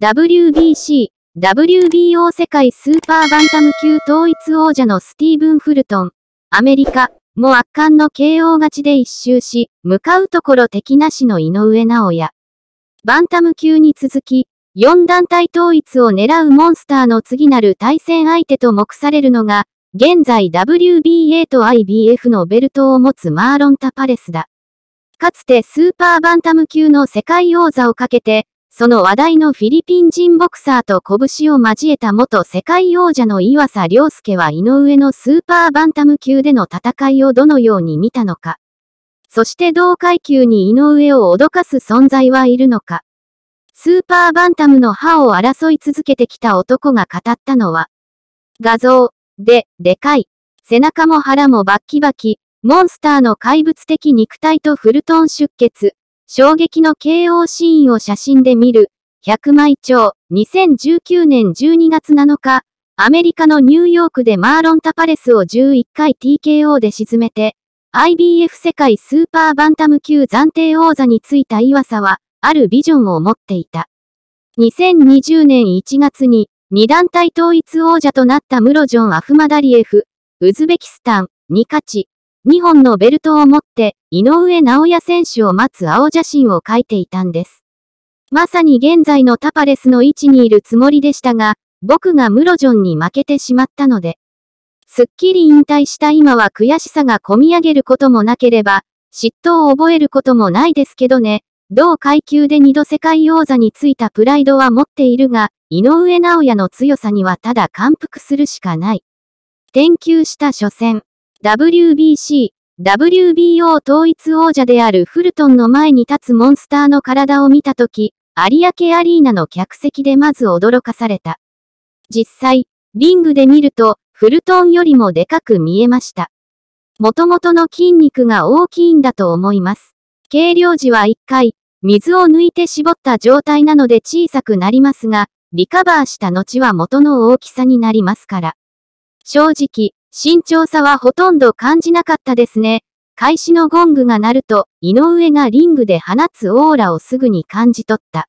WBC、WBO 世界スーパーバンタム級統一王者のスティーブン・フルトン、アメリカ、も圧巻の KO 勝ちで一周し、向かうところ敵なしの井上直也。バンタム級に続き、4団体統一を狙うモンスターの次なる対戦相手と目されるのが、現在 WBA と IBF のベルトを持つマーロン・タパレスだ。かつてスーパーバンタム級の世界王座をかけて、その話題のフィリピン人ボクサーと拳を交えた元世界王者の岩佐良介は井上のスーパーバンタム級での戦いをどのように見たのか。そして同階級に井上を脅かす存在はいるのか。スーパーバンタムの歯を争い続けてきた男が語ったのは、画像、で、でかい、背中も腹もバッキバキ、モンスターの怪物的肉体とフルトン出血、衝撃の KO シーンを写真で見る、100枚超、2019年12月7日、アメリカのニューヨークでマーロン・タパレスを11回 TKO で沈めて、IBF 世界スーパーバンタム級暫定王座についた岩佐は、あるビジョンを持っていた。2020年1月に、二団体統一王者となったムロジョン・アフマダリエフ、ウズベキスタン、に勝ち、2本のベルトを持って、井上直也選手を待つ青写真を描いていたんです。まさに現在のタパレスの位置にいるつもりでしたが、僕がムロジョンに負けてしまったので。すっきり引退した今は悔しさがこみ上げることもなければ、嫉妬を覚えることもないですけどね、同階級で二度世界王座についたプライドは持っているが、井上直也の強さにはただ感服するしかない。転球した初戦。WBC、WBO 統一王者であるフルトンの前に立つモンスターの体を見たとき、有明アリーナの客席でまず驚かされた。実際、リングで見ると、フルトンよりもでかく見えました。元々の筋肉が大きいんだと思います。軽量時は1回、水を抜いて絞った状態なので小さくなりますが、リカバーした後は元の大きさになりますから。正直、慎重さはほとんど感じなかったですね。開始のゴングが鳴ると、井上がリングで放つオーラをすぐに感じ取った。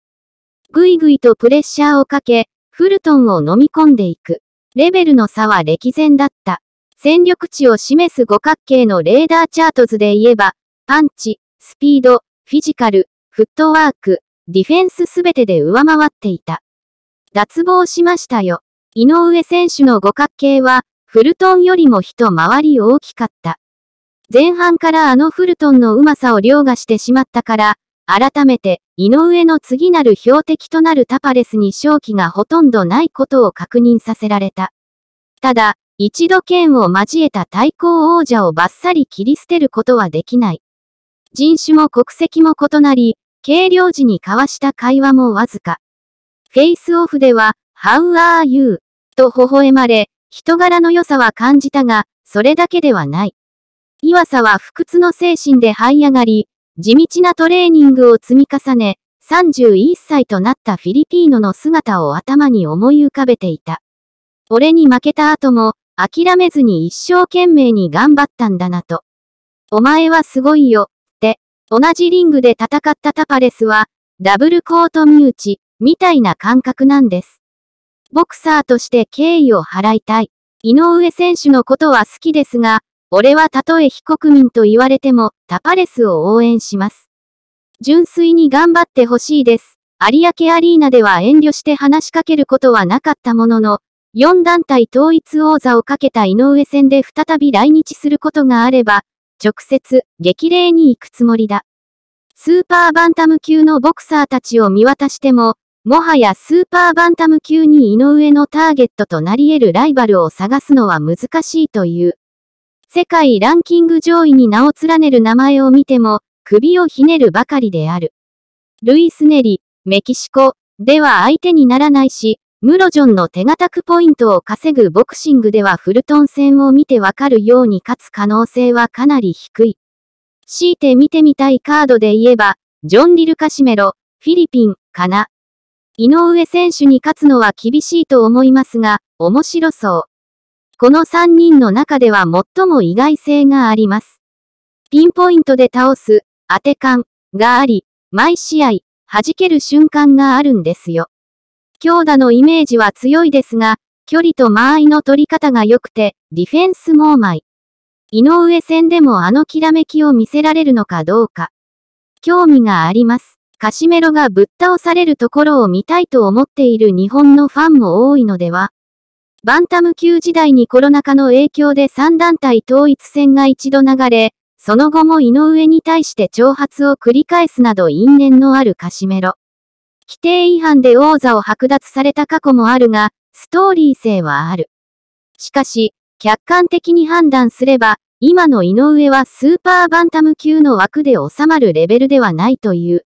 ぐいぐいとプレッシャーをかけ、フルトンを飲み込んでいく。レベルの差は歴然だった。戦力値を示す五角形のレーダーチャート図で言えば、パンチ、スピード、フィジカル、フットワーク、ディフェンスすべてで上回っていた。脱帽しましたよ。井上選手の五角形は、フルトンよりも一回り大きかった。前半からあのフルトンのうまさを凌駕してしまったから、改めて、井上の次なる標的となるタパレスに勝機がほとんどないことを確認させられた。ただ、一度剣を交えた対抗王者をバッサリ切り捨てることはできない。人種も国籍も異なり、軽量時に交わした会話もわずか。フェイスオフでは、How are you? と微笑まれ、人柄の良さは感じたが、それだけではない。岩佐は不屈の精神で這い上がり、地道なトレーニングを積み重ね、31歳となったフィリピーノの姿を頭に思い浮かべていた。俺に負けた後も、諦めずに一生懸命に頑張ったんだなと。お前はすごいよ、って、同じリングで戦ったタパレスは、ダブルコート身内、みたいな感覚なんです。ボクサーとして敬意を払いたい。井上選手のことは好きですが、俺はたとえ非国民と言われても、タパレスを応援します。純粋に頑張ってほしいです。有明アリーナでは遠慮して話しかけることはなかったものの、4団体統一王座をかけた井上戦で再び来日することがあれば、直接、激励に行くつもりだ。スーパーバンタム級のボクサーたちを見渡しても、もはやスーパーバンタム級に井上のターゲットとなり得るライバルを探すのは難しいという。世界ランキング上位に名を連ねる名前を見ても、首をひねるばかりである。ルイスネリ、メキシコ、では相手にならないし、ムロジョンの手堅くポイントを稼ぐボクシングではフルトン戦を見てわかるように勝つ可能性はかなり低い。強いて見てみたいカードで言えば、ジョン・リル・カシメロ、フィリピン、かな。井上選手に勝つのは厳しいと思いますが、面白そう。この3人の中では最も意外性があります。ピンポイントで倒す、当て感があり、毎試合、弾ける瞬間があるんですよ。強打のイメージは強いですが、距離と間合いの取り方が良くて、ディフェンスもうまい。井上戦でもあのきらめきを見せられるのかどうか。興味があります。カシメロがぶっ倒されるところを見たいと思っている日本のファンも多いのではバンタム級時代にコロナ禍の影響で3団体統一戦が一度流れ、その後も井上に対して挑発を繰り返すなど因縁のあるカシメロ。規定違反で王座を剥奪された過去もあるが、ストーリー性はある。しかし、客観的に判断すれば、今の井上はスーパーバンタム級の枠で収まるレベルではないという。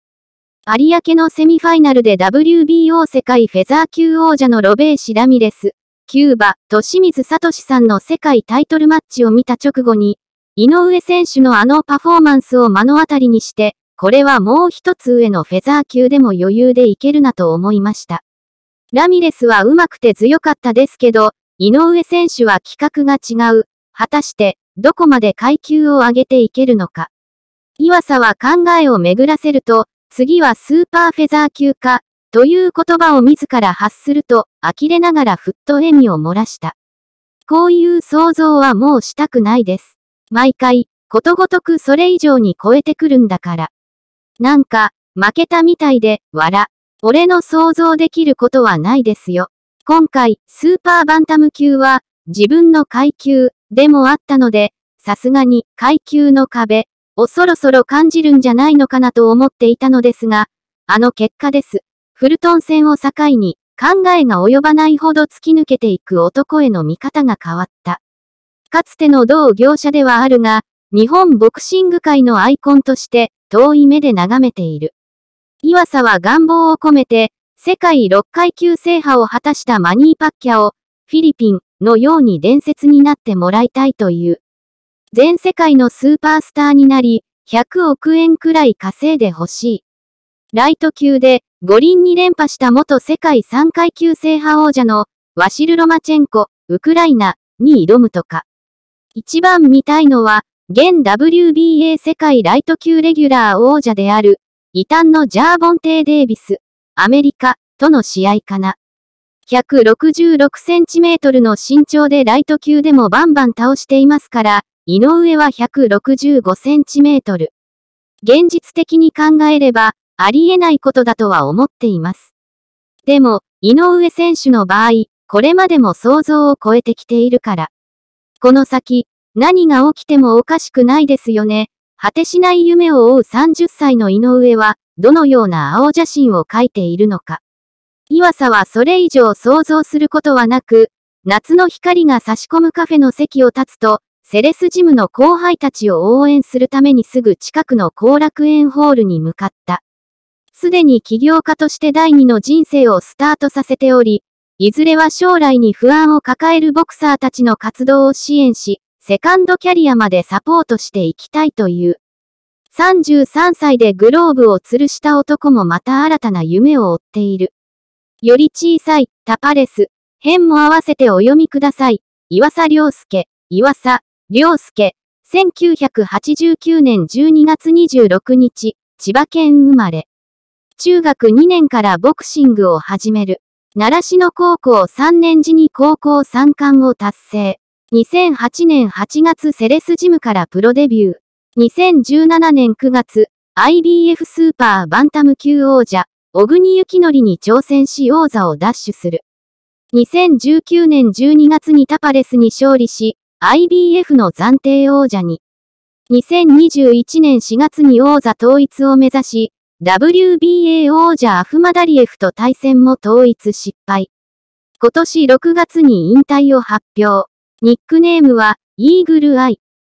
有明のセミファイナルで WBO 世界フェザー級王者のロベー・シラミレス、キューバ、と清水聡さんの世界タイトルマッチを見た直後に、井上選手のあのパフォーマンスを目の当たりにして、これはもう一つ上のフェザー級でも余裕でいけるなと思いました。ラミレスは上手くて強かったですけど、井上選手は規格が違う。果たして、どこまで階級を上げていけるのか。岩佐は考えを巡らせると、次はスーパーフェザー級か、という言葉を自ら発すると、呆れながらふっと笑みを漏らした。こういう想像はもうしたくないです。毎回、ことごとくそれ以上に超えてくるんだから。なんか、負けたみたいで、笑。俺の想像できることはないですよ。今回、スーパーバンタム級は、自分の階級、でもあったので、さすがに階級の壁をそろそろ感じるんじゃないのかなと思っていたのですが、あの結果です。フルトン戦を境に、考えが及ばないほど突き抜けていく男への見方が変わった。かつての同業者ではあるが、日本ボクシング界のアイコンとして遠い目で眺めている。岩佐は願望を込めて、世界6階級制覇を果たしたマニーパッキャを、フィリピンのように伝説になってもらいたいという。全世界のスーパースターになり、100億円くらい稼いでほしい。ライト級で五輪に連覇した元世界3階級制覇王者のワシル・ロマチェンコ、ウクライナに挑むとか。一番見たいのは、現 WBA 世界ライト級レギュラー王者である、異端のジャーボンテイ・デイビス、アメリカ、との試合かな。166センチメートルの身長でライト級でもバンバン倒していますから、井上は 165cm。現実的に考えれば、ありえないことだとは思っています。でも、井上選手の場合、これまでも想像を超えてきているから。この先、何が起きてもおかしくないですよね。果てしない夢を追う30歳の井上は、どのような青写真を描いているのか。岩佐はそれ以上想像することはなく、夏の光が差し込むカフェの席を立つと、セレスジムの後輩たちを応援するためにすぐ近くの後楽園ホールに向かった。すでに起業家として第二の人生をスタートさせており、いずれは将来に不安を抱えるボクサーたちの活動を支援し、セカンドキャリアまでサポートしていきたいという。33歳でグローブを吊るした男もまた新たな夢を追っている。より小さい、タパレス、編も合わせてお読みください。岩佐良介、岩佐。良介、1989年12月26日、千葉県生まれ。中学2年からボクシングを始める。奈良市の高校3年時に高校3冠を達成。2008年8月セレスジムからプロデビュー。2017年9月、IBF スーパーバンタム級王者、小国幸則に挑戦し王座を奪取する。2019年12月にタパレスに勝利し、IBF の暫定王者に。2021年4月に王座統一を目指し、WBA 王者アフマダリエフと対戦も統一失敗。今年6月に引退を発表。ニックネームは、イーグルアイ。